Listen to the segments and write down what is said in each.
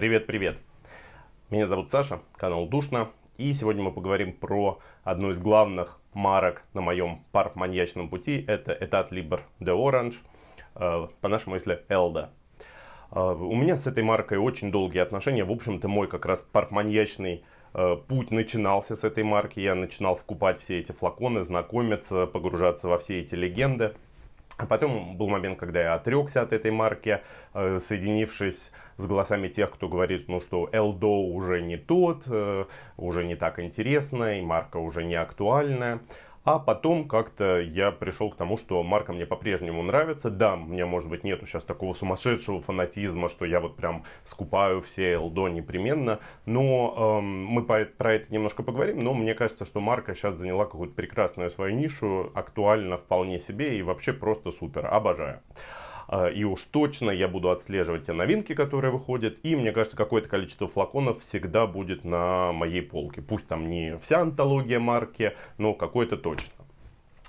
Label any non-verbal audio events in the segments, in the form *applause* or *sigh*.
Привет-привет! Меня зовут Саша, канал Душно, и сегодня мы поговорим про одну из главных марок на моем парфманьячном пути. Это Etat Libre de Orange, э, по-нашему, если Elda. Э, у меня с этой маркой очень долгие отношения. В общем-то, мой как раз парфманьячный э, путь начинался с этой марки. Я начинал скупать все эти флаконы, знакомиться, погружаться во все эти легенды. Потом был момент, когда я отрекся от этой марки, э, соединившись с голосами тех, кто говорит, ну что Элдо уже не тот, э, уже не так интересно, и марка уже не актуальная. А потом как-то я пришел к тому, что марка мне по-прежнему нравится. Да, мне, может быть, нету сейчас такого сумасшедшего фанатизма, что я вот прям скупаю все Элдо непременно. Но эм, мы по- про это немножко поговорим. Но мне кажется, что марка сейчас заняла какую-то прекрасную свою нишу, актуально вполне себе и вообще просто супер. Обожаю. А, и уж точно я буду отслеживать те новинки, которые выходят. И мне кажется, какое-то количество флаконов всегда будет на моей полке. Пусть там не вся антология марки, но какое-то точно.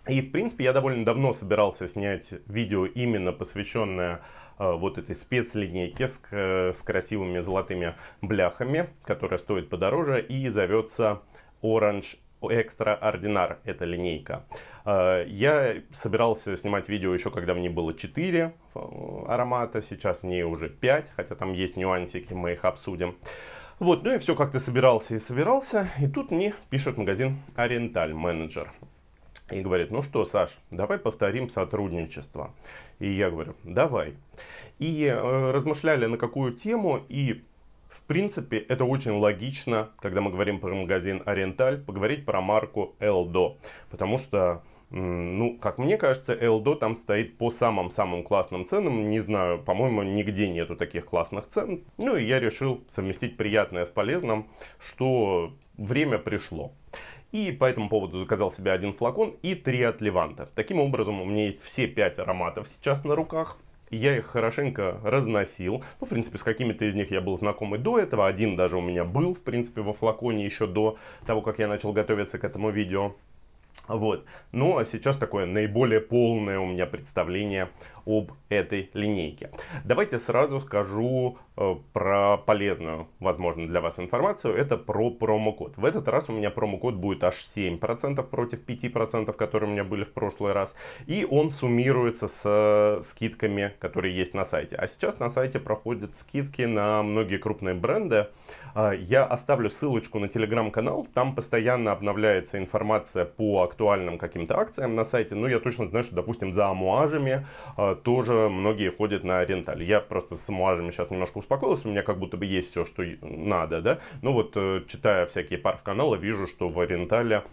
И, в принципе, я довольно давно собирался снять видео, именно посвященное э, вот этой спецлинейке с, э, с красивыми золотыми бляхами, которая стоит подороже и зовется Orange Экстраординар – это линейка. Э, я собирался снимать видео еще, когда мне было 4 э, аромата, сейчас в ней уже 5, хотя там есть нюансики, мы их обсудим. Вот, ну и все как-то собирался и собирался, и тут мне пишет магазин Ориенталь Менеджер. И говорит, ну что, Саш, давай повторим сотрудничество. И я говорю, давай. И э, размышляли на какую тему, и в принципе, это очень логично, когда мы говорим про магазин Ориенталь, поговорить про марку Элдо, потому что ну, как мне кажется, Элдо там стоит по самым-самым классным ценам. Не знаю, по-моему, нигде нету таких классных цен. Ну и я решил совместить приятное с полезным, что время пришло. И по этому поводу заказал себе один флакон и три от Леванта. Таким образом, у меня есть все пять ароматов сейчас на руках. Я их хорошенько разносил. Ну, в принципе, с какими-то из них я был знакомый до этого. Один даже у меня был, в принципе, во флаконе еще до того, как я начал готовиться к этому видео. Вот. Ну, а сейчас такое наиболее полное у меня представление об этой линейке. Давайте сразу скажу э, про полезную, возможно, для вас информацию. Это про промокод. В этот раз у меня промокод будет аж 7% против 5%, которые у меня были в прошлый раз. И он суммируется с скидками, которые есть на сайте. А сейчас на сайте проходят скидки на многие крупные бренды. А, я оставлю ссылочку на телеграм-канал. Там постоянно обновляется информация по актуальным каким-то акциям на сайте. Ну, я точно знаю, что, допустим, за амуажами а, Э, тоже многие ходят на ренталь. Я просто с муажами сейчас немножко успокоился, у меня как будто бы есть все, что надо, да. Ну вот, э, читая всякие парф-каналы, вижу, что в рентале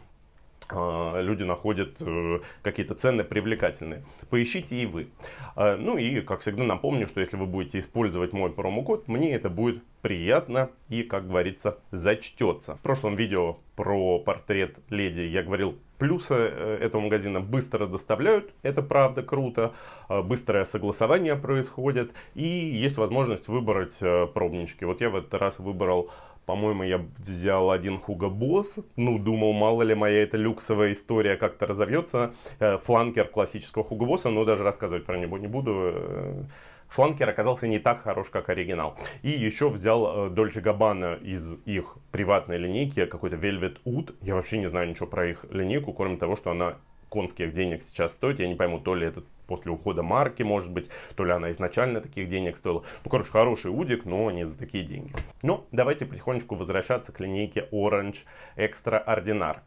а, люди находят э, какие-то цены привлекательные. Поищите и вы. А, ну и, как всегда, напомню, что если вы будете использовать мой промокод, мне это будет приятно и, как говорится, зачтется. В прошлом видео про портрет леди я говорил Плюсы э, этого магазина быстро доставляют, это правда круто, а, быстрое согласование происходит и есть возможность выбрать э, пробнички. Вот я в этот раз выбрал по-моему, я взял один Хуга Босс. Ну, думал, мало ли моя эта люксовая история как-то разовьется. Э, фланкер классического Хуга Босса, но даже рассказывать про него не буду. Э, фланкер оказался не так хорош, как оригинал. И еще взял Дольче э, Габбана из их приватной линейки, какой-то Velvet Oud. Я вообще не знаю ничего про их линейку, кроме того, что она конских денег сейчас стоит. Я не пойму, то ли это после ухода марки, может быть, то ли она изначально таких денег стоила. Ну, короче, хороший удик, но не за такие деньги. Ну, давайте потихонечку возвращаться к линейке Orange Extraordinar.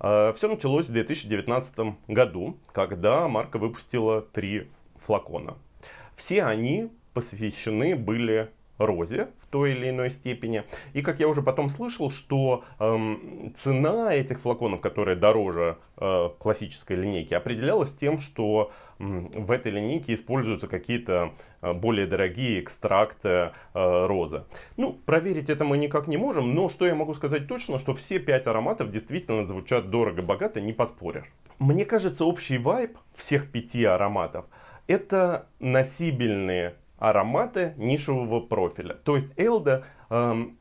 Э, Все началось в 2019 году, когда марка выпустила три флакона. Все они посвящены были розе в той или иной степени. И как я уже потом слышал, что эм, цена этих флаконов, которые дороже э, классической линейки, определялась тем, что э, в этой линейке используются какие-то э, более дорогие экстракты э, розы. Ну, проверить это мы никак не можем, но что я могу сказать точно, что все пять ароматов действительно звучат дорого-богато, не поспоришь. Мне кажется, общий вайб всех пяти ароматов это носибельные ароматы нишевого профиля. То есть Элда эм,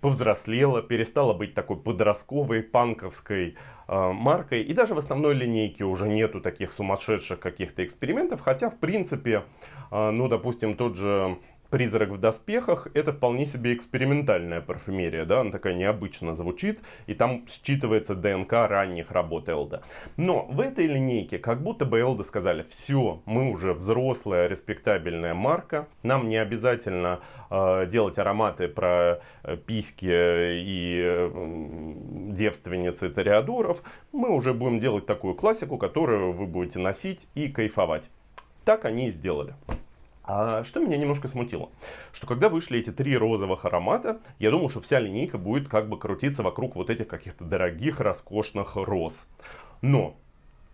повзрослела, перестала быть такой подростковой, панковской э, маркой. И даже в основной линейке уже нету таких сумасшедших каких-то экспериментов. Хотя, в принципе, э, ну, допустим, тот же Призрак в доспехах это вполне себе экспериментальная парфюмерия, да, она такая необычно звучит, и там считывается ДНК ранних работ Элда. Но в этой линейке как будто бы Элда сказали, все, мы уже взрослая, респектабельная марка, нам не обязательно э, делать ароматы про э, письки и э, девственницы Ториадоров, мы уже будем делать такую классику, которую вы будете носить и кайфовать. Так они и сделали. А что меня немножко смутило, что когда вышли эти три розовых аромата, я думал, что вся линейка будет как бы крутиться вокруг вот этих каких-то дорогих, роскошных роз. Но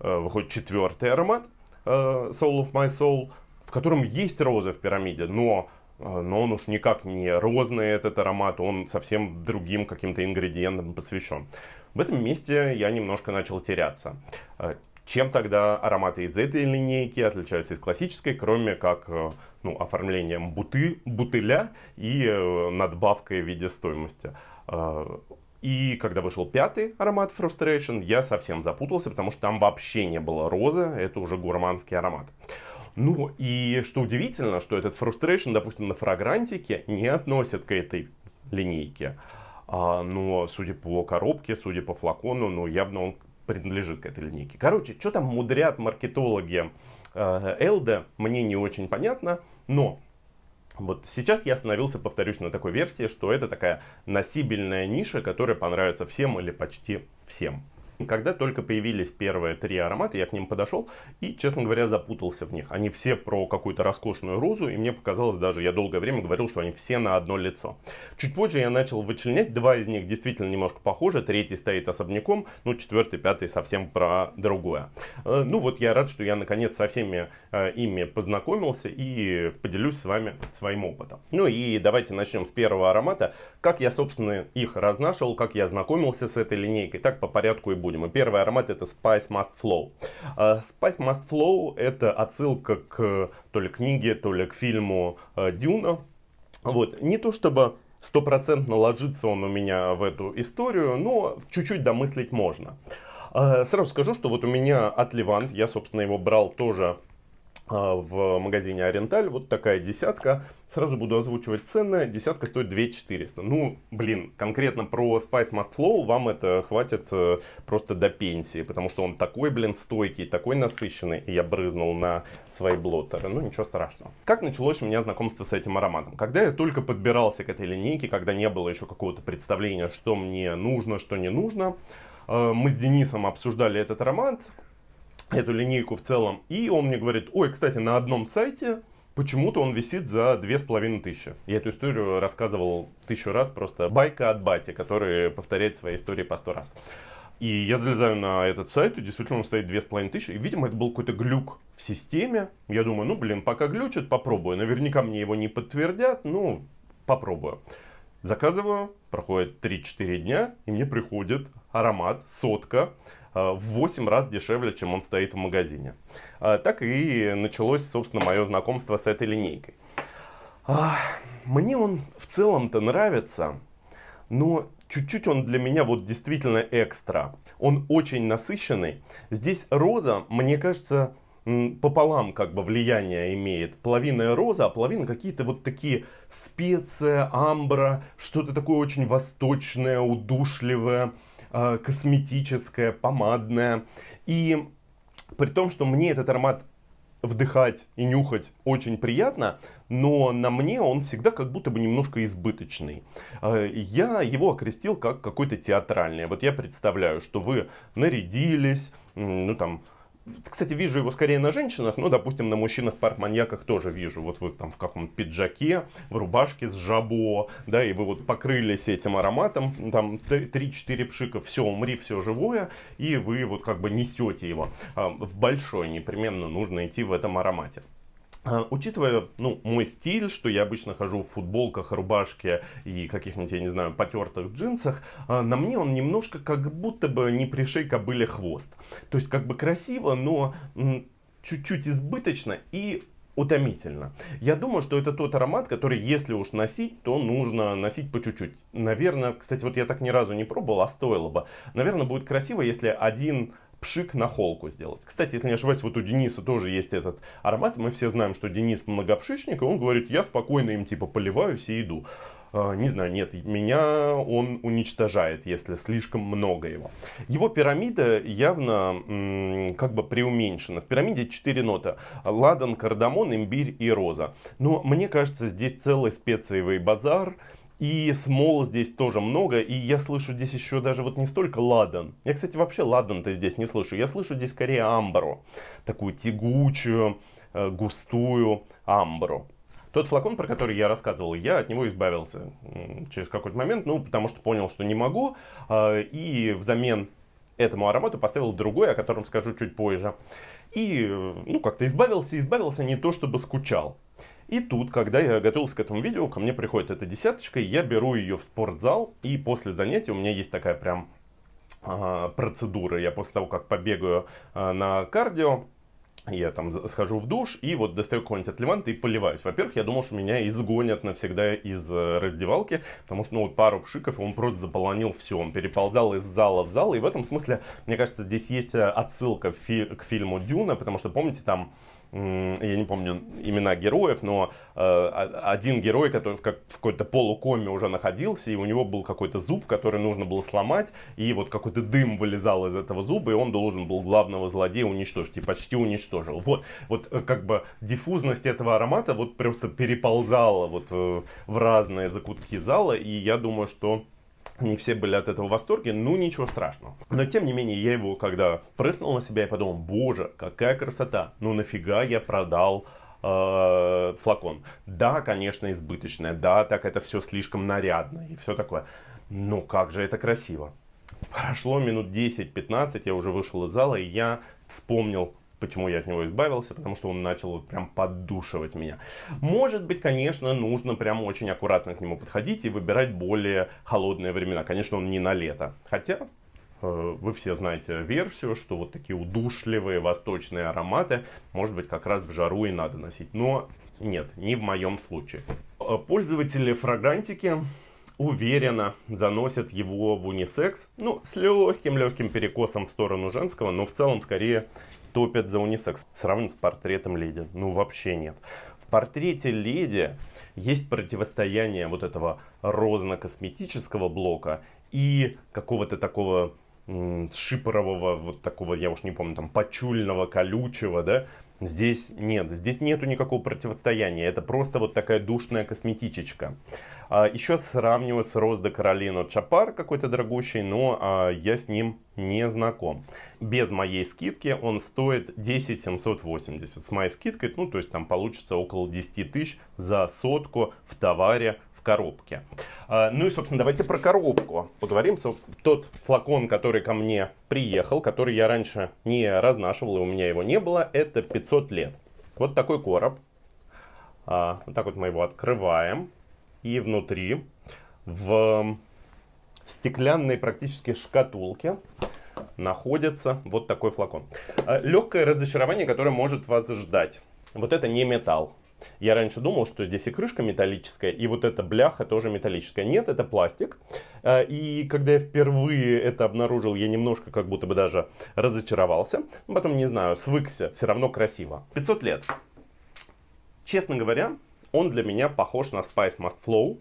э, выходит четвертый аромат, э, Soul of My Soul, в котором есть розы в пирамиде, но э, но он уж никак не розный этот аромат, он совсем другим каким-то ингредиентом посвящен. В этом месте я немножко начал теряться. Э, чем тогда ароматы из этой линейки отличаются из классической, кроме как э, ну, оформлением буты, бутыля и э, надбавкой в виде стоимости? А, и когда вышел пятый аромат Frustration, я совсем запутался, потому что там вообще не было розы, это уже гурманский аромат. Ну и что удивительно, что этот Frustration, допустим, на фрагрантике не относят к этой линейке. А, но судя по коробке, судя по флакону, ну явно он принадлежит к этой линейке. Короче, что там мудрят маркетологи э, Элде, мне не очень понятно, но вот сейчас я остановился, повторюсь, на такой версии, что это такая носибельная ниша, которая понравится всем или почти всем. Когда только появились первые три аромата, я к ним подошел и, честно говоря, запутался в них. Они все про какую-то роскошную розу, и мне показалось даже, я долгое время говорил, что они все на одно лицо. Чуть позже я начал вычленять, два из них действительно немножко похожи, третий стоит особняком, ну, четвертый, пятый совсем про другое. Э, ну вот я рад, что я наконец со всеми э, ими познакомился и поделюсь с вами своим опытом. Ну и давайте начнем с первого аромата. Как я, собственно, их разнашивал, как я знакомился с этой линейкой, так по порядку и будет будем. И первый аромат это Spice Must Flow. Э, Spice Must Flow это отсылка к то ли книге, то ли к фильму э, Дюна. Вот. Не то чтобы стопроцентно ложится он у меня в эту историю, но чуть-чуть домыслить можно. Э, сразу скажу, что вот у меня от Levant я, собственно, его брал тоже а, в магазине Ориенталь Вот такая десятка. Сразу буду озвучивать цены. Десятка стоит 2400. Ну, блин, конкретно про Spice Mat Flow вам это хватит э, просто до пенсии, потому что он такой, блин, стойкий, такой насыщенный. И я брызнул на свои блоттеры. Ну, ничего страшного. Как началось у меня знакомство с этим ароматом? Когда я только подбирался к этой линейке, когда не было еще какого-то представления, что мне нужно, что не нужно, э, мы с Денисом обсуждали этот аромат, эту линейку в целом. И он мне говорит, ой, кстати, на одном сайте Почему-то он висит за две с половиной тысячи. Я эту историю рассказывал тысячу раз, просто байка от бати, который повторяет свои истории по сто раз. И я залезаю на этот сайт, и действительно он стоит две с половиной тысячи. И, видимо, это был какой-то глюк в системе. Я думаю, ну, блин, пока глючит, попробую. Наверняка мне его не подтвердят, ну, попробую. Заказываю, проходит 3-4 дня, и мне приходит аромат, сотка, Э, в 8 раз дешевле, чем он стоит в магазине. Э, так и началось, собственно, мое знакомство с этой линейкой. А, мне он в целом-то нравится, но чуть-чуть он для меня вот действительно экстра. Он очень насыщенный. Здесь роза, мне кажется, пополам как бы влияние имеет. Половина роза, а половина какие-то вот такие специя, амбра, что-то такое очень восточное, удушливое, а, косметическое, помадное. И при том, что мне этот аромат вдыхать и нюхать очень приятно, но на мне он всегда как будто бы немножко избыточный. А, я его окрестил как какой-то театральный. Вот я представляю, что вы нарядились, ну там, кстати, вижу его скорее на женщинах, но, ну, допустим, на мужчинах пар маньяках тоже вижу. Вот вы там в каком пиджаке, в рубашке с жабо, да, и вы вот покрылись этим ароматом, там 3-4 пшика, все, умри, все живое, и вы вот как бы несете его. А, в большой непременно нужно идти в этом аромате. А, учитывая, ну, мой стиль, что я обычно хожу в футболках, рубашке и каких-нибудь, я не знаю, потертых джинсах, а, на мне он немножко как будто бы не пришей кобыле хвост. То есть как бы красиво, но чуть-чуть избыточно и утомительно. Я думаю, что это тот аромат, который, если уж носить, то нужно носить по чуть-чуть. Наверное, кстати, вот я так ни разу не пробовал, а стоило бы. Наверное, будет красиво, если один пшик на холку сделать. Кстати, если не ошибаюсь, вот у Дениса тоже есть этот аромат. Мы все знаем, что Денис многопшичник, и он говорит, я спокойно им типа поливаю, все еду. А, не знаю, нет, меня он уничтожает, если слишком много его. Его пирамида явно как бы преуменьшена. В пирамиде 4 нота. Ладан, кардамон, имбирь и роза. Но мне кажется, здесь целый специевый базар. И смола здесь тоже много, и я слышу здесь еще даже вот не столько ладан. Я, кстати, вообще ладан-то здесь не слышу. Я слышу здесь скорее амбру. Такую тягучую, э, густую амбру. Тот флакон, про который я рассказывал, я от него избавился через какой-то момент, ну, потому что понял, что не могу, э, и взамен этому аромату поставил другой, о котором скажу чуть позже. И, э, ну, как-то избавился, избавился не то чтобы скучал. И тут, когда я готовился к этому видео, ко мне приходит эта десяточка, я беру ее в спортзал, и после занятия у меня есть такая прям а, процедура. Я после того, как побегаю а, на кардио, я там схожу в душ и вот достаю какой-нибудь отливант и поливаюсь. Во-первых, я думал, что меня изгонят навсегда из э, раздевалки, потому что, ну, пару пшиков, он просто заполонил все. Он переползал из зала в зал, и в этом смысле, мне кажется, здесь есть э, отсылка фи- к фильму «Дюна», потому что, помните, там я не помню имена героев, но э, один герой, который в, какой-то полукоме уже находился, и у него был какой-то зуб, который нужно было сломать, и вот какой-то дым вылезал из этого зуба, и он должен был главного злодея уничтожить, и почти уничтожил. Вот, вот э, как бы диффузность этого аромата вот просто переползала вот э, в разные закутки зала, и я думаю, что не все были от этого в восторге, ну ничего страшного. Но тем не менее, я его когда прыснул на себя и подумал, боже, какая красота, ну нафига я продал э, флакон. Да, конечно, избыточное, да, так это все слишком нарядно и все такое. Но как же это красиво. Прошло минут 10-15, я уже вышел из зала, и я вспомнил почему я от него избавился, потому что он начал вот прям поддушивать меня. Может быть, конечно, нужно прям очень аккуратно к нему подходить и выбирать более холодные времена. Конечно, он не на лето. Хотя, э, вы все знаете версию, что вот такие удушливые восточные ароматы, может быть, как раз в жару и надо носить. Но нет, не в моем случае. Э, пользователи фрагрантики уверенно заносят его в унисекс, ну, с легким-легким перекосом в сторону женского, но в целом скорее топят за унисекс. Сравнить с портретом леди. Ну, вообще нет. В портрете леди есть противостояние вот этого розно-косметического блока и какого-то такого шипорового, вот такого, я уж не помню, там, почульного, колючего, да, Здесь нет, здесь нету никакого противостояния, это просто вот такая душная косметичечка. А, еще сравниваю с Розда Каролину Чапар, какой-то дорогущий, но а, я с ним не знаком. Без моей скидки он стоит 10 780. С моей скидкой, ну то есть там получится около 10 тысяч за сотку в товаре коробке. А, ну и, собственно, давайте про коробку поговорим. Тот флакон, который ко мне приехал, который я раньше не разнашивал, и у меня его не было, это 500 лет. Вот такой короб. А, вот так вот мы его открываем. И внутри в стеклянной практически шкатулке находится вот такой флакон. А, легкое разочарование, которое может вас ждать. Вот это не металл. Я раньше думал, что здесь и крышка металлическая, и вот эта бляха тоже металлическая. Нет, это пластик. Э, и когда я впервые это обнаружил, я немножко как будто бы даже разочаровался. потом, не знаю, свыкся, все равно красиво. 500 лет. Честно говоря, он для меня похож на Spice Must Flow,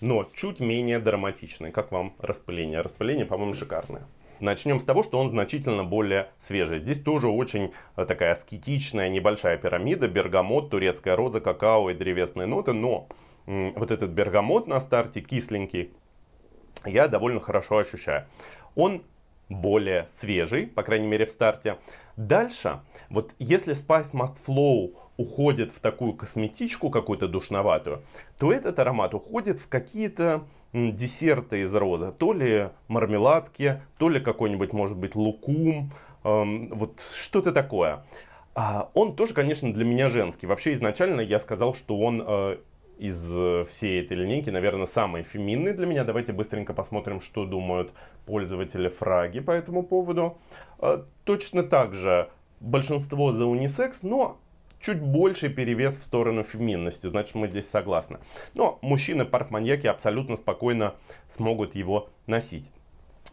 но чуть менее драматичный. Как вам распыление? Распыление, по-моему, шикарное. Начнем с того, что он значительно более свежий. Здесь тоже очень э, такая аскетичная небольшая пирамида, бергамот, турецкая роза, какао и древесные ноты, но вот этот бергамот на старте кисленький я довольно хорошо ощущаю. Он более свежий, по крайней мере в старте. Дальше, вот если Spice Must Flow уходит в такую косметичку какую-то душноватую, то этот аромат уходит в какие-то десерты из розы. То ли мармеладки, то ли какой-нибудь, может быть, лукум, эм, вот что-то такое. А он тоже, конечно, для меня женский. Вообще изначально я сказал, что он э, из э, всей этой линейки, наверное, самый феминный для меня. Давайте быстренько посмотрим, что думают пользователи фраги по этому поводу. Э, точно так же большинство за унисекс, но чуть больше перевес в сторону феминности, значит мы здесь согласны. Но мужчины-парфманьяки абсолютно спокойно смогут его носить.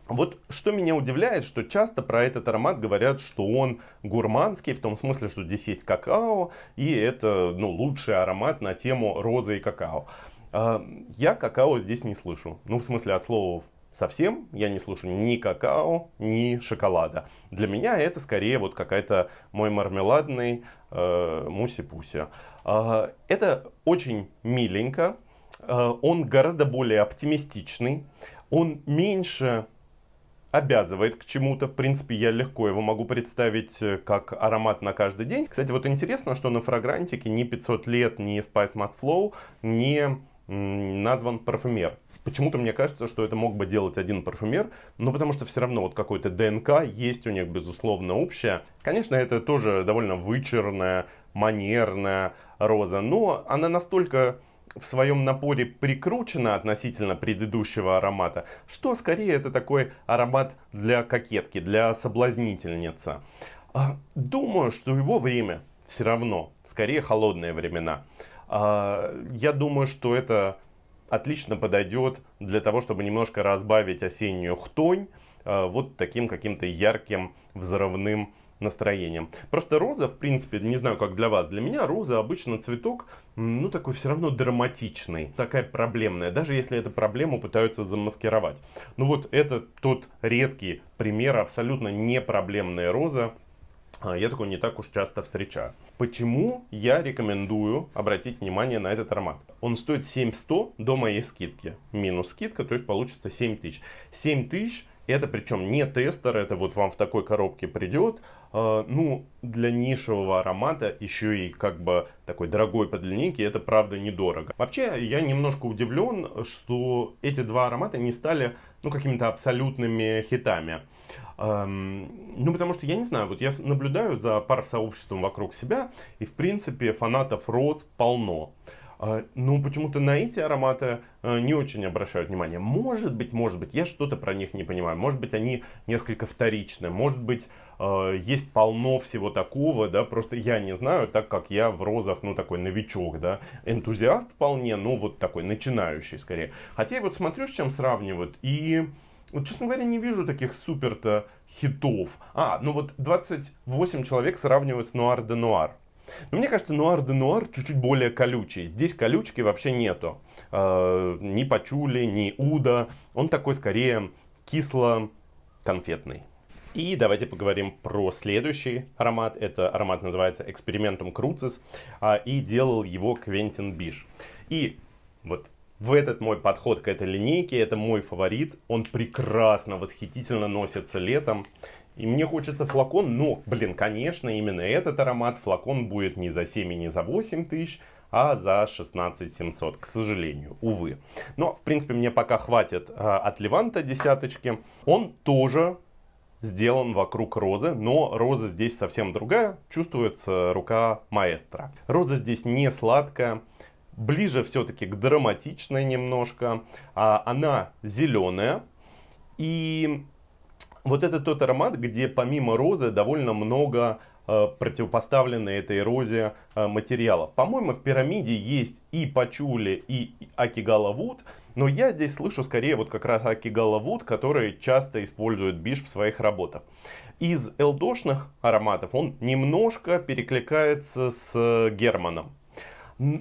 Вот что меня удивляет, что часто про этот аромат говорят, что он гурманский, в том смысле, что здесь есть какао, и это ну, лучший аромат на тему розы и какао. А, я какао здесь не слышу. Ну, в смысле, от слова совсем я не слышу ни какао, ни шоколада. Для меня это скорее вот какая-то мой мармеладный э, муси-пуси. Э, это очень миленько, э, он гораздо более оптимистичный, он меньше обязывает к чему-то. В принципе, я легко его могу представить э, как аромат на каждый день. Кстати, вот интересно, что на фрагрантике ни 500 лет, ни Spice Must Flow не назван парфюмер. Почему-то мне кажется, что это мог бы делать один парфюмер, но потому что все равно вот какой-то ДНК есть у них, безусловно, общая. Конечно, это тоже довольно вычурная, манерная роза, но она настолько в своем напоре прикручена относительно предыдущего аромата, что скорее это такой аромат для кокетки, для соблазнительницы. А, думаю, что его время все равно, скорее холодные времена. А, я думаю, что это отлично подойдет для того, чтобы немножко разбавить осеннюю хтонь а, вот таким каким-то ярким взрывным настроением. Просто роза, в принципе, не знаю, как для вас, для меня роза обычно цветок, ну, такой все равно драматичный, такая проблемная, даже если эту проблему пытаются замаскировать. Ну вот это тот редкий пример абсолютно не проблемная роза, а, я такой не так уж часто встречаю. Почему я рекомендую обратить внимание на этот аромат? Он стоит 7100 до моей скидки. Минус скидка, то есть получится 7000. 7000 это причем не тестер, это вот вам в такой коробке придет. А, ну, для нишевого аромата еще и как бы такой дорогой по длиннике, это правда недорого. Вообще, я немножко удивлен, что эти два аромата не стали, ну, какими-то абсолютными хитами. Ну, потому что, я не знаю, вот я наблюдаю за пар сообществом вокруг себя, и, в принципе, фанатов роз полно. А, ну почему-то на эти ароматы э, не очень обращают внимание. Может быть, может быть, я что-то про них не понимаю. Может быть, они несколько вторичны. Может быть, э, есть полно всего такого, да, просто я не знаю, так как я в розах, ну, такой новичок, да, энтузиаст вполне, но ну, вот такой начинающий скорее. Хотя я вот смотрю, с чем сравнивают, и... Вот, честно говоря, не вижу таких супер-то хитов. А, ну вот 28 человек сравнивают с Нуар де Нуар. Но ну, мне кажется, нуар де нуар чуть-чуть более колючий. Здесь колючки вообще нету. Э, ни пачули, ни уда. Он такой скорее кисло-конфетный. И давайте поговорим про следующий аромат. Это аромат называется «Экспериментум Круцис», а, и делал его Квентин Биш. И вот в этот мой подход к этой линейке, это мой фаворит. Он прекрасно, восхитительно носится летом. И мне хочется флакон, но, блин, конечно, именно этот аромат флакон будет не за 7 и не за 8 тысяч, а за 16700, к сожалению, увы. Но, в принципе, мне пока хватит а, от Леванта десяточки. Он тоже сделан вокруг розы, но роза здесь совсем другая, чувствуется рука маэстро. Роза здесь не сладкая, ближе все-таки к драматичной немножко. А, она зеленая, и вот это тот аромат, где помимо розы довольно много э, противопоставлены этой розе э, материалов. По-моему, в пирамиде есть и пачули, и акигала но я здесь слышу скорее вот как раз акигала который часто использует биш в своих работах. Из элдошных ароматов он немножко перекликается с э, германом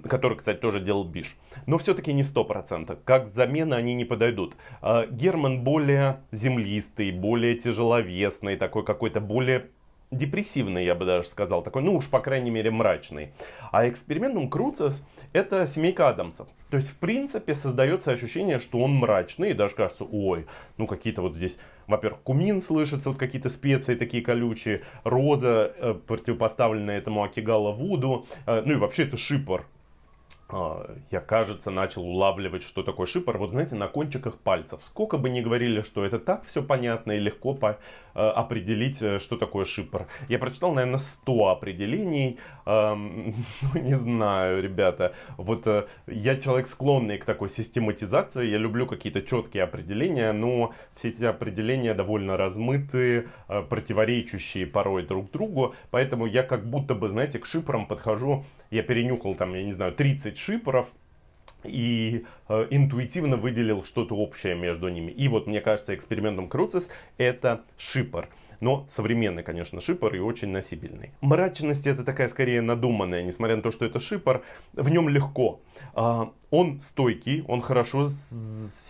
который, кстати, тоже делал Биш. Но все-таки не 100%. Как замена они не подойдут. А, Герман более землистый, более тяжеловесный, такой какой-то более депрессивный, я бы даже сказал, такой, ну уж, по крайней мере, мрачный. А экспериментум Круцес — это семейка Адамсов. То есть, в принципе, создается ощущение, что он мрачный, и даже кажется, ой, ну какие-то вот здесь, во-первых, кумин слышится, вот какие-то специи такие колючие, роза, э, противопоставленная этому Акигала Вуду, э, ну и вообще это шипор, а, я, кажется, начал улавливать, что такое шипор, вот знаете, на кончиках пальцев. Сколько бы ни говорили, что это так все понятно и легко по Э, определить, э, что такое шипр. Я прочитал, наверное, 100 определений. Эм, *laughs* ну, не знаю, ребята. Вот э, я человек склонный к такой систематизации. Я люблю какие-то четкие определения, но все эти определения довольно размытые, э, противоречащие порой друг другу. Поэтому я как будто бы, знаете, к шипром подхожу. Я перенюхал там, я не знаю, 30 шипров и э, интуитивно выделил что-то общее между ними. И вот, мне кажется, экспериментом Круцис это шипор. Но современный, конечно, шипор и очень носибельный. Мрачность это такая скорее надуманная, несмотря на то, что это шипор, в нем легко. Э, он стойкий, он хорошо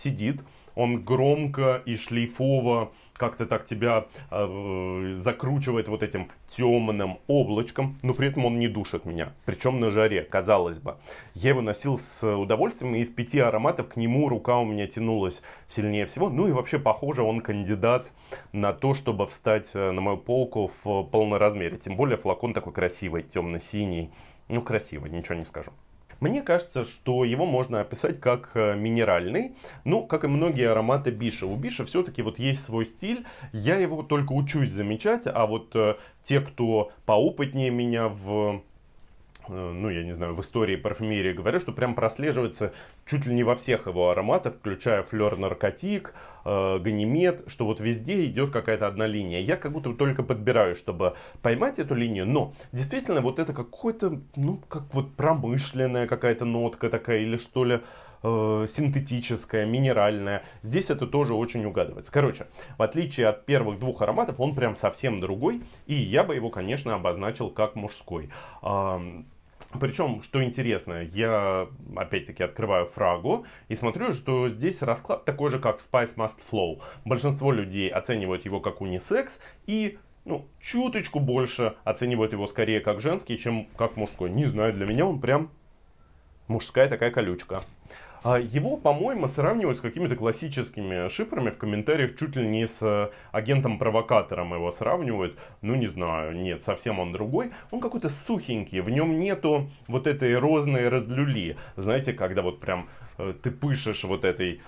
сидит, он громко и шлейфово как-то так тебя э, закручивает вот этим темным облачком, но при этом он не душит меня. Причем на жаре, казалось бы. Я его носил с удовольствием, и из пяти ароматов к нему рука у меня тянулась сильнее всего. Ну и вообще, похоже, он кандидат на то, чтобы встать э, на мою полку в полном размере. Тем более флакон такой красивый, темно-синий. Ну, красивый, ничего не скажу. Мне кажется, что его можно описать как э, минеральный, ну, как и многие ароматы Биша. У Биша все-таки вот есть свой стиль, я его только учусь замечать, а вот э, те, кто поопытнее меня в Э, ну, я не знаю, в истории парфюмерии говорят, что прям прослеживается чуть ли не во всех его ароматах, включая флер наркотик, э, ганимед, что вот везде идет какая-то одна линия. Я как будто только подбираю, чтобы поймать эту линию, но действительно вот это какое-то, ну, как вот промышленная какая-то нотка такая или что ли, э, синтетическая, минеральная. Здесь это тоже очень угадывается. Короче, в отличие от первых двух ароматов, он прям совсем другой. И я бы его, конечно, обозначил как мужской. Причем, что интересно, я опять-таки открываю фрагу и смотрю, что здесь расклад такой же, как в Spice Must Flow. Большинство людей оценивают его как унисекс и ну, чуточку больше оценивают его скорее как женский, чем как мужской. Не знаю, для меня он прям мужская такая колючка. А его, по-моему, сравнивают с какими-то классическими шипрами в комментариях, чуть ли не с э, агентом-провокатором его сравнивают. Ну, не знаю, нет, совсем он другой. Он какой-то сухенький, в нем нету вот этой розной разлюли. Знаете, когда вот прям э, ты пышешь вот этой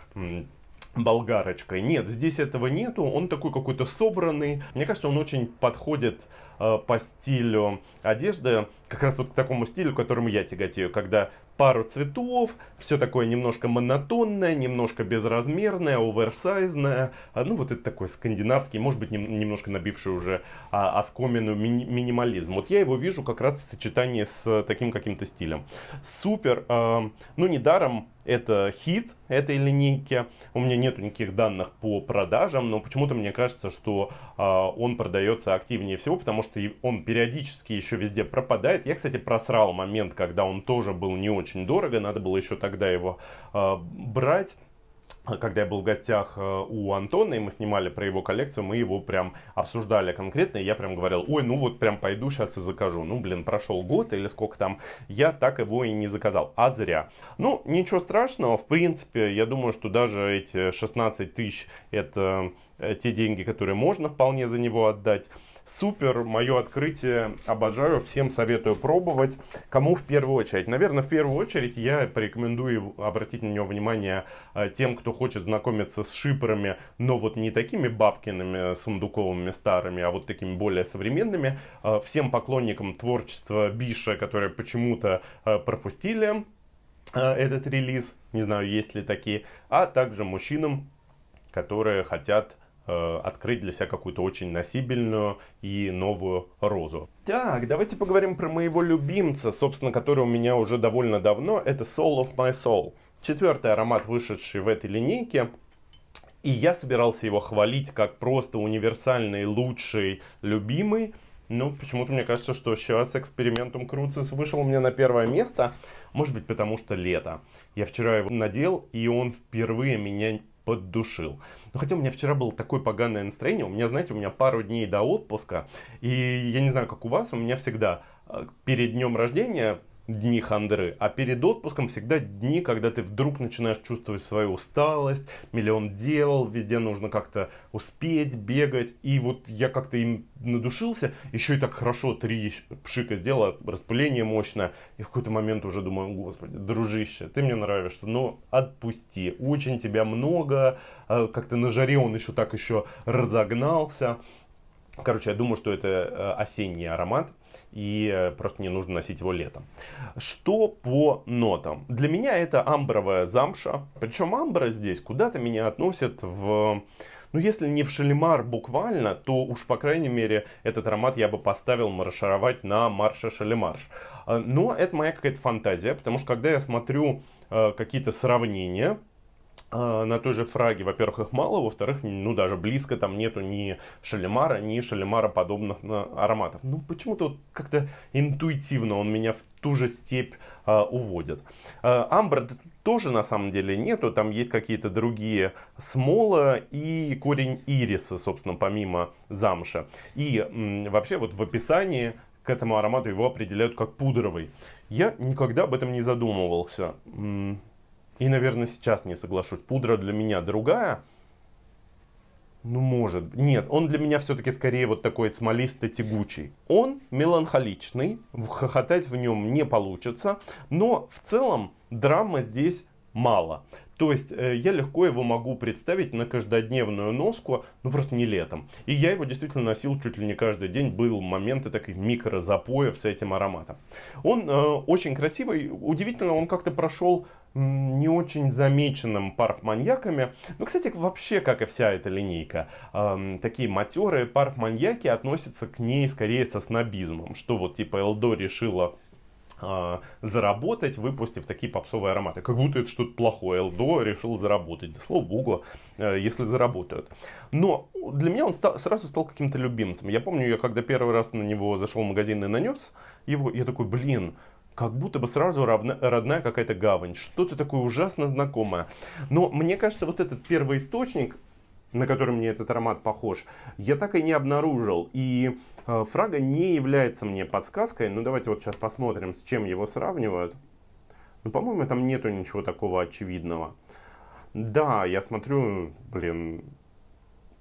болгарочкой. Нет, здесь этого нету, он такой какой-то собранный. Мне кажется, он очень подходит Э, по стилю одежды, как раз вот к такому стилю, к которому я тяготею, когда пару цветов, все такое немножко монотонное, немножко безразмерное, оверсайзное, а, ну вот это такой скандинавский, может быть, немножко набивший уже а, оскоменную ми- минимализм. Вот я его вижу как раз в сочетании с таким каким-то стилем. Супер, э, ну недаром это хит этой линейки. У меня нет никаких данных по продажам, но почему-то мне кажется, что э, он продается активнее всего, потому что он периодически еще везде пропадает. Я, кстати, просрал момент, когда он тоже был не очень дорого, надо было еще тогда его э, брать. *clears throat* когда я был в гостях э, у Антона, и мы снимали про его коллекцию, мы его прям обсуждали конкретно, и я прям говорил, ой, ну вот прям пойду сейчас и закажу. Ну, блин, прошел год или сколько там, я так его и не заказал, а зря. Ну, ничего страшного, в принципе, я думаю, что даже эти 16 тысяч, это э, те деньги, которые можно вполне за него отдать. Супер, мое открытие, обожаю, всем советую пробовать. Кому в первую очередь? Наверное, в первую очередь я порекомендую обратить на него внимание э, тем, кто хочет знакомиться с шиперами, но вот не такими бабкиными э, сундуковыми старыми, а вот такими более современными. Э, всем поклонникам творчества Биша, которые почему-то пропустили этот релиз, не знаю, есть ли такие, а также мужчинам, которые хотят Э, открыть для себя какую-то очень носибельную и новую розу. Так, давайте поговорим про моего любимца, собственно, который у меня уже довольно давно. Это Soul of My Soul. Четвертый аромат, вышедший в этой линейке. И я собирался его хвалить как просто универсальный, лучший, любимый. Ну, почему-то мне кажется, что сейчас экспериментум Круцис вышел у меня на первое место. Может быть, потому что лето. Я вчера его надел, и он впервые меня поддушил. Но ну, хотя у меня вчера было такое поганое настроение, у меня, знаете, у меня пару дней до отпуска, и я не знаю, как у вас, у меня всегда э, перед днем рождения дни хандры, а перед отпуском всегда дни, когда ты вдруг начинаешь чувствовать свою усталость, миллион дел, везде нужно как-то успеть, бегать, и вот я как-то им надушился, еще и так хорошо три пшика сделал, распыление мощное, и в какой-то момент уже думаю, господи, дружище, ты мне нравишься, но ну, отпусти, очень тебя много, а, как-то на жаре он еще так еще разогнался, короче, я думаю, что это э, осенний аромат, и э, просто не нужно носить его летом. Что по нотам? Для меня это амбровая замша, причем амбра здесь куда-то меня относит в... Ну, если не в шалимар буквально, то уж, по крайней мере, этот аромат я бы поставил маршировать на марше шалимарш. Э, но это моя какая-то фантазия, потому что когда я смотрю э, какие-то сравнения, а, на той же фраге, во-первых, их мало, во-вторых, ну даже близко там нету ни шалимара, ни шалимара подобных а, ароматов. Ну почему-то вот как-то интуитивно он меня в ту же степь э, уводит. Э, амбра тоже на самом деле нету, там есть какие-то другие смола и корень ириса, собственно, помимо замша. И м, вообще вот в описании к этому аромату его определяют как пудровый. Я никогда об этом не задумывался. И, наверное, сейчас не соглашусь. Пудра для меня другая. Ну, может. Нет, он для меня все-таки скорее вот такой смолисто-тягучий. Он меланхоличный, хохотать в нем не получится, но в целом драмы здесь мало. То есть э, я легко его могу представить на каждодневную носку, ну просто не летом. И я его действительно носил чуть ли не каждый день. Был моменты таких микрозапоев с этим ароматом. Он э, очень красивый. Удивительно, он как-то прошел не очень замеченным парфманьяками. Ну, кстати, вообще, как и вся эта линейка, эм, такие матерые парфманьяки относятся к ней скорее со снобизмом, что вот типа Элдо решила а, заработать, выпустив такие попсовые ароматы. Как будто это что-то плохое. ЛДО решил заработать. Да слава богу, э, если заработают. Но для меня он стал, сразу стал каким-то любимцем. Я помню, я когда первый раз на него зашел в магазин и нанес его, я такой, блин, как будто бы сразу равна, родная какая-то гавань, что-то такое ужасно знакомое. Но мне кажется, вот этот первый источник, на который мне этот аромат похож, я так и не обнаружил. И э, фрага не является мне подсказкой. Ну, давайте вот сейчас посмотрим, с чем его сравнивают. Ну, по-моему, там нету ничего такого очевидного. Да, я смотрю, блин,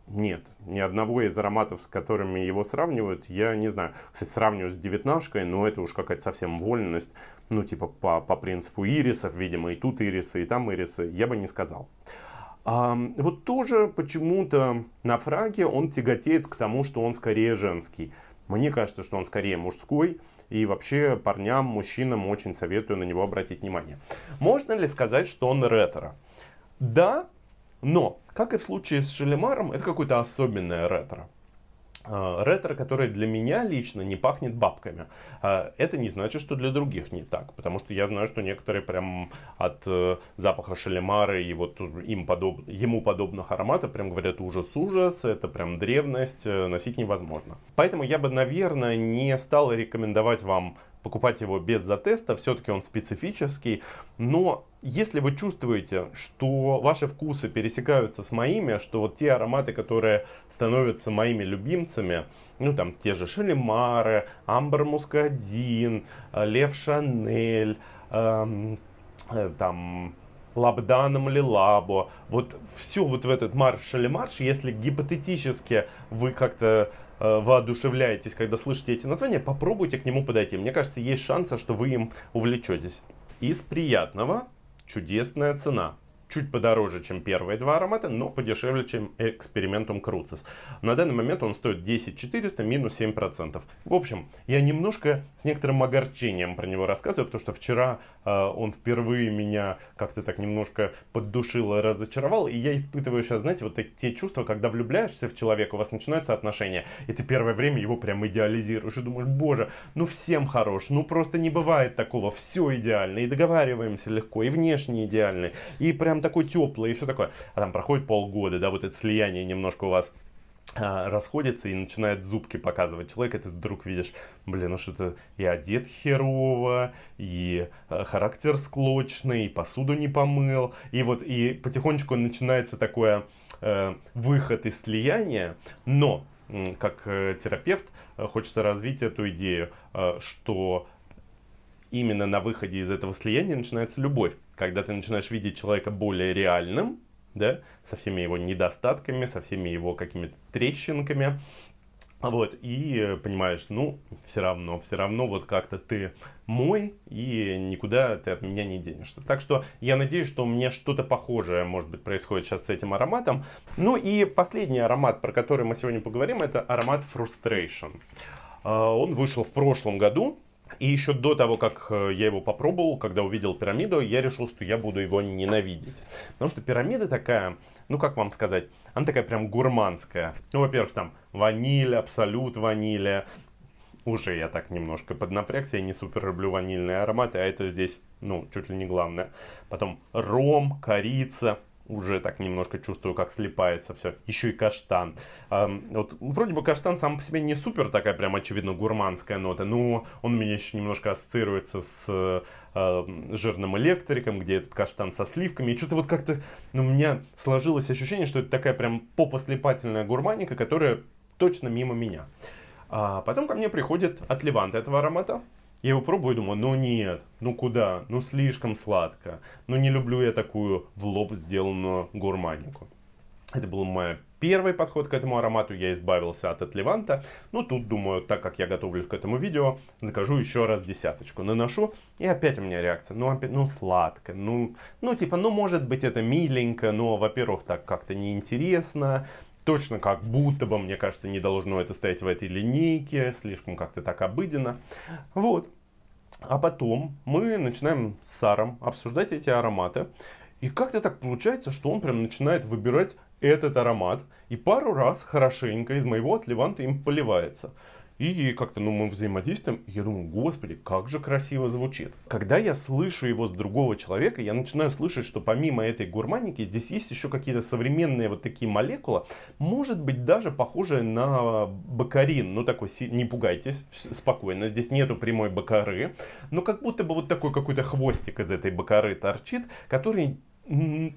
нет, ни одного из ароматов, с которыми его сравнивают, я не знаю. Кстати, сравниваю с девятнашкой, но это уж какая-то совсем вольность. Ну, типа по, по принципу ирисов, видимо, и тут ирисы, и там ирисы. Я бы не сказал. А, вот тоже почему-то на фраге он тяготеет к тому, что он скорее женский. Мне кажется, что он скорее мужской. И вообще парням, мужчинам очень советую на него обратить внимание. Можно ли сказать, что он ретро? Да, но, как и в случае с Шелемаром, это какое-то особенное ретро. А, ретро, который для меня лично не пахнет бабками. А, это не значит, что для других не так, потому что я знаю, что некоторые прям от э, запаха шалемары и вот им подоб... ему подобных ароматов прям говорят ужас-ужас, это прям древность, э, носить невозможно. Поэтому я бы, наверное, не стал рекомендовать вам покупать его без затеста, все-таки он специфический. Но если вы чувствуете, что ваши вкусы пересекаются с моими, что вот те ароматы, которые становятся моими любимцами, ну там те же шелемары, амбер мускадин, э, лев шанель, эм, э, там Лабданом или Лабо. Вот все вот в этот марш или марш, если гипотетически вы как-то Э, воодушевляетесь, когда слышите эти названия, попробуйте к нему подойти. Мне кажется, есть шанс, что вы им увлечетесь. Из приятного чудесная цена чуть подороже, чем первые два аромата, но подешевле, чем экспериментум Круцис. На данный момент он стоит 10 400 минус 7%. В общем, я немножко с некоторым огорчением про него рассказываю, потому что вчера э, он впервые меня как-то так немножко поддушил и разочаровал, и я испытываю сейчас, знаете, вот те чувства, когда влюбляешься в человека, у вас начинаются отношения, и ты первое время его прям идеализируешь и думаешь, боже, ну всем хорош, ну просто не бывает такого, все идеально, и договариваемся легко, и внешне идеально, и прям прям такой теплый и все такое. А там проходит полгода, да, вот это слияние немножко у вас а, расходится и начинает зубки показывать человек, и ты вдруг видишь, блин, ну что-то и одет херово, и э, характер склочный, и посуду не помыл, и вот и потихонечку начинается такое э, выход из слияния, но как э, терапевт э, хочется развить эту идею, что именно на выходе из этого слияния начинается любовь когда ты начинаешь видеть человека более реальным, да, со всеми его недостатками, со всеми его какими-то трещинками, вот, и понимаешь, ну, все равно, все равно вот как-то ты мой, и никуда ты от меня не денешься. Так что я надеюсь, что у меня что-то похожее, может быть, происходит сейчас с этим ароматом. Ну и последний аромат, про который мы сегодня поговорим, это аромат Frustration. А, он вышел в прошлом году, и еще до того, как э, я его попробовал, когда увидел пирамиду, я решил, что я буду его ненавидеть. Потому что пирамида такая, ну как вам сказать, она такая прям гурманская. Ну, во-первых, там ваниль, абсолют ваниль, Уже я так немножко поднапрягся, я не супер люблю ванильные ароматы, а это здесь, ну, чуть ли не главное. Потом ром, корица, уже так немножко чувствую, как слипается все. Еще и каштан. Эм, вот, ну, вроде бы каштан сам по себе не супер такая прям, очевидно, гурманская нота, но он у меня еще немножко ассоциируется с э, жирным электриком, где этот каштан со сливками. И что-то вот как-то ну, у меня сложилось ощущение, что это такая прям попослепательная гурманика, которая точно мимо меня. А потом ко мне приходит от Леванта этого аромата я его пробую и думаю, ну нет, ну куда, ну слишком сладко, ну не люблю я такую в лоб сделанную гурманику. Это был мой первый подход к этому аромату, я избавился от отливанта. Ну тут, думаю, так как я готовлюсь к этому видео, закажу еще раз десяточку. Наношу, и опять у меня реакция, ну, опять, ну сладко, ну, ну типа, ну может быть это миленько, но, во-первых, так как-то неинтересно, Точно как будто бы, мне кажется, не должно это стоять в этой линейке, слишком как-то так обыденно. Вот. А потом мы начинаем с Саром обсуждать эти ароматы. И как-то так получается, что он прям начинает выбирать этот аромат. И пару раз хорошенько из моего отливанта им поливается. И как-то ну, мы взаимодействуем, и я думаю, господи, как же красиво звучит. Когда я слышу его с другого человека, я начинаю слышать, что помимо этой гурманики, здесь есть еще какие-то современные вот такие молекулы, может быть, даже похожие на бакарин. Ну, такой, не пугайтесь, спокойно, здесь нету прямой бакары, но как будто бы вот такой какой-то хвостик из этой бакары торчит, который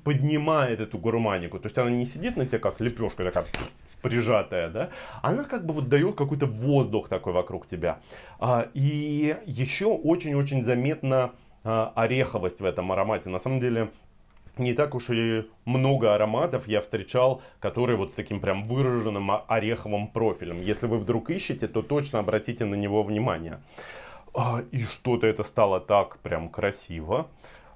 поднимает эту гурманику. То есть она не сидит на тебе как лепешка такая прижатая, да, она как бы вот дает какой-то воздух такой вокруг тебя. А, и еще очень-очень заметна а, ореховость в этом аромате. На самом деле, не так уж и много ароматов я встречал, которые вот с таким прям выраженным ореховым профилем. Если вы вдруг ищете, то точно обратите на него внимание. А, и что-то это стало так прям красиво.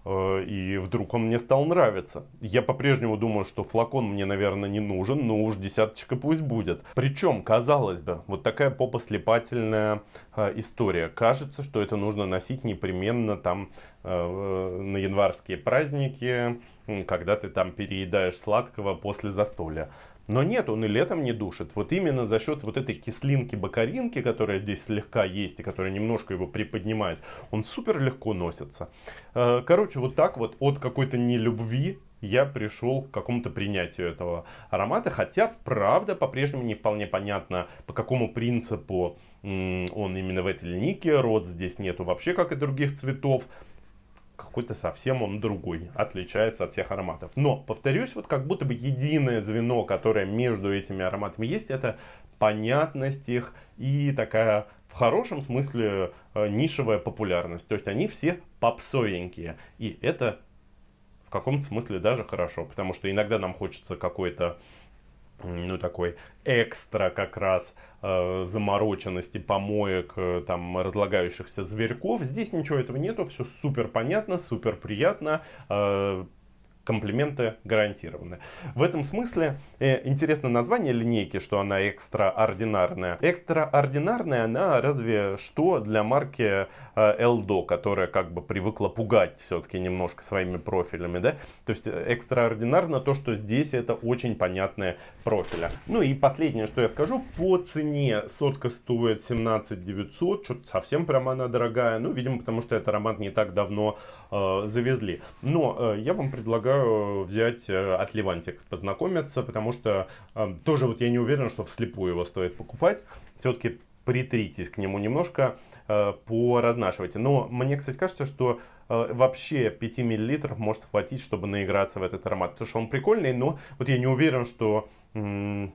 Э, и вдруг он мне стал нравиться. Я по-прежнему думаю, что флакон мне, наверное, не нужен, но уж десяточка пусть будет. Причем, казалось бы, вот такая попослепательная э, история. Кажется, что это нужно носить непременно там э, на январские праздники, когда ты там переедаешь сладкого после застолья. Но нет, он и летом не душит. Вот именно за счет вот этой кислинки-бакаринки, которая здесь слегка есть и которая немножко его приподнимает, он супер легко носится. Э, короче, вот так вот от какой-то нелюбви я пришел к какому-то принятию этого аромата, хотя, правда, по-прежнему не вполне понятно, по какому принципу он именно в этой линейке рос, здесь нету вообще, как и других цветов какой-то совсем он другой, отличается от всех ароматов. Но, повторюсь, вот как будто бы единое звено, которое между этими ароматами есть, это понятность их и такая в хорошем смысле э, нишевая популярность. То есть они все попсовенькие. И это в каком-то смысле даже хорошо, потому что иногда нам хочется какой-то э, ну такой экстра как раз э, замороченности помоек э, там разлагающихся зверьков здесь ничего этого нету все супер понятно супер приятно э, комплименты гарантированы. В этом смысле э, интересно название линейки, что она экстраординарная. Экстраординарная она разве что для марки э, которая как бы привыкла пугать все-таки немножко своими профилями, да? То есть э, экстраординарно то, что здесь это очень понятные профили. Ну и последнее, что я скажу, по цене сотка стоит 17 900, что-то совсем прямо она дорогая, ну видимо потому что этот аромат не так давно э, завезли. Но э, я вам предлагаю предлагаю взять э, отливантик, познакомиться, потому что э, тоже вот я не уверен, что вслепую его стоит покупать. Все-таки притритесь к нему немножко, э, поразнашивайте. Но мне, кстати, кажется, что э, вообще 5 мл может хватить, чтобы наиграться в этот аромат, потому что он прикольный, но вот я не уверен, что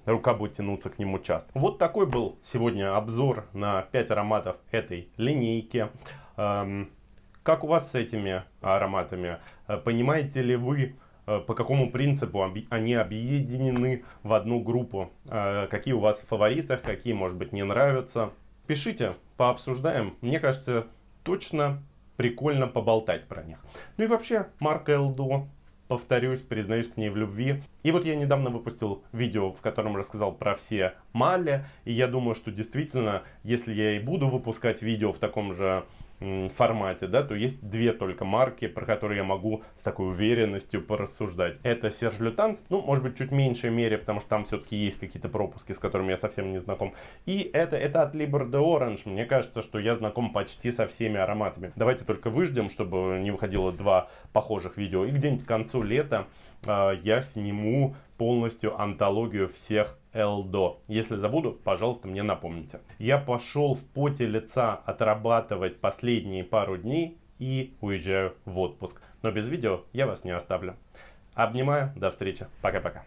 рука будет тянуться к нему часто. Вот такой был сегодня обзор на 5 ароматов этой линейки. Эм, как у вас с этими ароматами? Э, понимаете ли вы, э, по какому принципу они объединены в одну группу? Э, какие у вас фавориты, какие, может быть, не нравятся? Пишите, пообсуждаем. Мне кажется, точно прикольно поболтать про них. Ну и вообще, марка Элдо, повторюсь, признаюсь к ней в любви. И вот я недавно выпустил видео, в котором рассказал про все Мали, и я думаю, что действительно, если я и буду выпускать видео в таком же формате, да, то есть две только марки, про которые я могу с такой уверенностью порассуждать. Это Серж Лютанс, ну, может быть, чуть меньшей мере, потому что там все-таки есть какие-то пропуски, с которыми я совсем не знаком. И это, это от Liber de Orange. Мне кажется, что я знаком почти со всеми ароматами. Давайте только выждем, чтобы не выходило два похожих видео. И где-нибудь к концу лета э, я сниму полностью антологию всех Элдо. Если забуду, пожалуйста, мне напомните. Я пошел в поте лица отрабатывать последние пару дней и уезжаю в отпуск. Но без видео я вас не оставлю. Обнимаю, до встречи, пока-пока.